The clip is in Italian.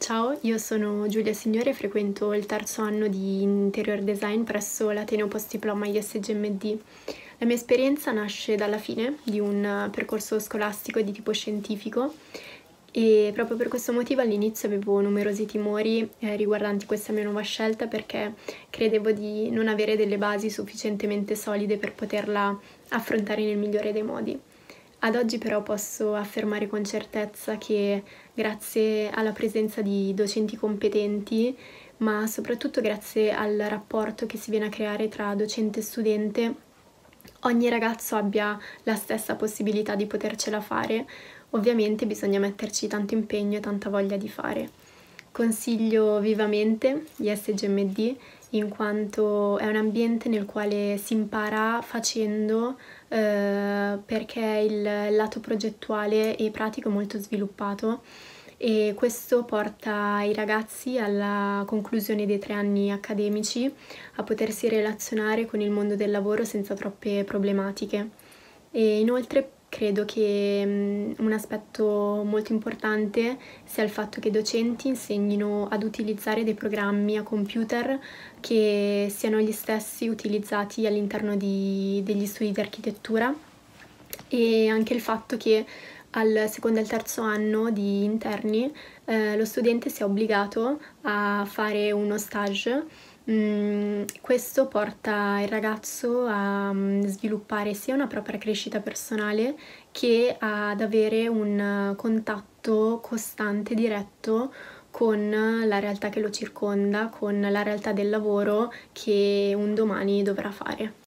Ciao, io sono Giulia Signore e frequento il terzo anno di Interior Design presso l'Ateneo Post Diploma ISGMD. La mia esperienza nasce dalla fine di un percorso scolastico di tipo scientifico e proprio per questo motivo all'inizio avevo numerosi timori eh, riguardanti questa mia nuova scelta perché credevo di non avere delle basi sufficientemente solide per poterla affrontare nel migliore dei modi. Ad oggi però posso affermare con certezza che grazie alla presenza di docenti competenti, ma soprattutto grazie al rapporto che si viene a creare tra docente e studente, ogni ragazzo abbia la stessa possibilità di potercela fare. Ovviamente bisogna metterci tanto impegno e tanta voglia di fare. Consiglio vivamente SGMD in quanto è un ambiente nel quale si impara facendo eh, perché il lato progettuale e pratico è molto sviluppato e questo porta i ragazzi alla conclusione dei tre anni accademici a potersi relazionare con il mondo del lavoro senza troppe problematiche. E inoltre Credo che un aspetto molto importante sia il fatto che i docenti insegnino ad utilizzare dei programmi a computer che siano gli stessi utilizzati all'interno degli studi di architettura e anche il fatto che al secondo e al terzo anno di interni eh, lo studente si è obbligato a fare uno stage. Mm, questo porta il ragazzo a um, sviluppare sia una propria crescita personale che ad avere un contatto costante, diretto con la realtà che lo circonda, con la realtà del lavoro che un domani dovrà fare.